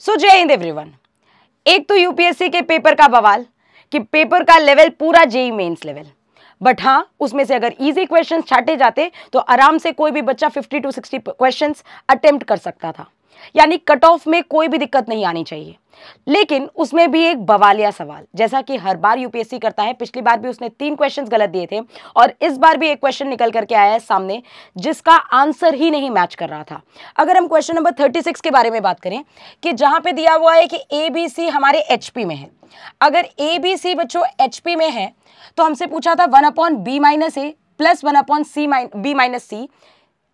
सो जय हिंद एवरीवन एक तो यूपीएससी के पेपर का बवाल कि पेपर का लेवल पूरा जेई मेंस लेवल बट हाँ उसमें से अगर इजी क्वेश्चंस छाटे जाते तो आराम से कोई भी बच्चा 50 टू 60 क्वेश्चंस अटेम्प्ट कर सकता था यानी कट ऑफ में कोई भी दिक्कत नहीं आनी चाहिए लेकिन उसमें भी एक बवालिया सवाल जैसा कि हर बार यूपीएससी करता है पिछली बार भी उसने तीन क्वेश्चंस गलत दिए थे और इस बार भी एक क्वेश्चन निकल करके आया है सामने जिसका आंसर ही नहीं मैच कर रहा था अगर हम क्वेश्चन नंबर 36 के बारे में बात करें कि जहां पे दिया हुआ है कि ए बी सी हमारे एचपी में है अगर ए बी सी बच्चों एच में है तो हमसे पूछा था one upon B minus A plus one upon C B minus C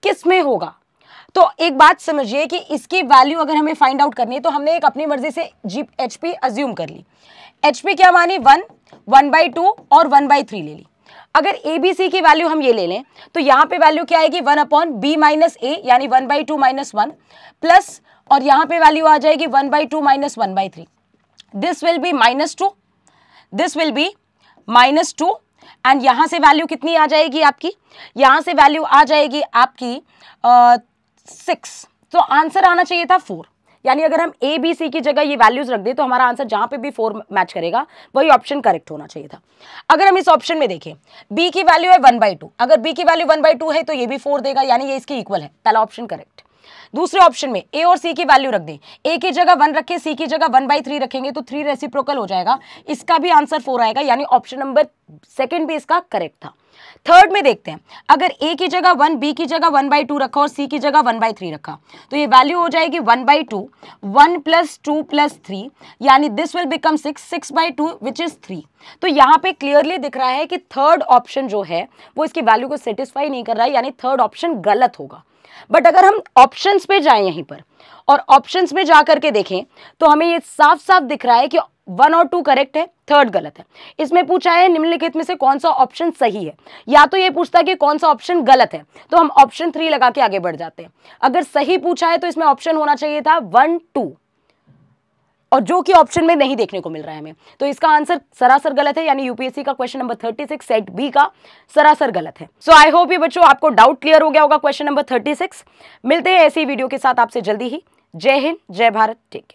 किस में होगा तो एक बात समझिए कि इसकी वैल्यू अगर हमें फाइंड आउट करनी है तो हमने एक अपनी मर्जी से जी एच पी अज्यूम कर ली एच पी क्या मानी वन वन बाई टू और वन बाई थ्री ले ली अगर ए बी सी की वैल्यू हम ये ले लें तो यहाँ पे वैल्यू क्या आएगी one upon B minus A यानी one by two minus one plus और यहाँ पे वैल्यू आ जाएगी one by two minus one by three this will be minus two this will be minus two and यहाँ से वैल्यू कितनी आ जाएगी आपकी यहाँ से वैल्यू आ जाएगी आपकी सिक्स तो आंसर आना चाहिए था फोर यानी अगर हम ए बी सी की जगह ये वैल्यूज रख दें तो हमारा आंसर जहां पे भी फोर मैच करेगा वही ऑप्शन करेक्ट होना चाहिए था अगर हम इस ऑप्शन में देखें बी की वैल्यू है वन बाई टू अगर बी की वैल्यू वन बाई टू है तो ये भी फोर देगा यानी ये इसकी इक्वल है पहला ऑप्शन करेक्ट दूसरे ऑप्शन में ए और सी की वैल्यू रख दें ए की जगह वन रखें सी की जगह वन बाई थ्री रखेंगे तो थ्री रेसिप्रोकल हो जाएगा इसका भी आंसर फोर आएगा यानी ऑप्शन नंबर सेकेंड भी इसका करेक्ट था थर्ड में देखते हैं अगर ए की जगह वन बी की जगह वन बाई टू रखा और सी की जगह वन बाई थ्री रखा तो ये वैल्यू हो जाएगी one by two one plus two plus three यानी this will become six six by two which is three तो यहाँ पे क्लियरली दिख रहा है कि थर्ड ऑप्शन जो है वो इसकी वैल्यू को सेटिस्फाई नहीं कर रहा है यानी थर्ड ऑप्शन गलत होगा बट अगर हम ऑप्शंस पे जाएं यहीं पर और ऑप्शंस में जा करके देखें तो हमें ये साफ साफ दिख रहा है कि वन और टू करेक्ट है थर्ड गलत है इसमें पूछा है निम्नलिखित में से कौन सा ऑप्शन सही है या तो ये पूछता है कि कौन सा ऑप्शन गलत है तो हम ऑप्शन थ्री लगा के आगे बढ़ जाते हैं अगर सही पूछा है तो इसमें ऑप्शन होना चाहिए था वन टू और जो कि ऑप्शन में नहीं देखने को मिल रहा है हमें तो इसका आंसर सरासर गलत है यानी यूपीएससी का क्वेश्चन नंबर 36 सेट बी का सरासर गलत है सो आई होप ये बच्चों आपको डाउट क्लियर हो गया होगा क्वेश्चन नंबर 36 मिलते हैं ऐसी वीडियो के साथ आपसे जल्दी ही जय हिंद जय भारत टेक केयर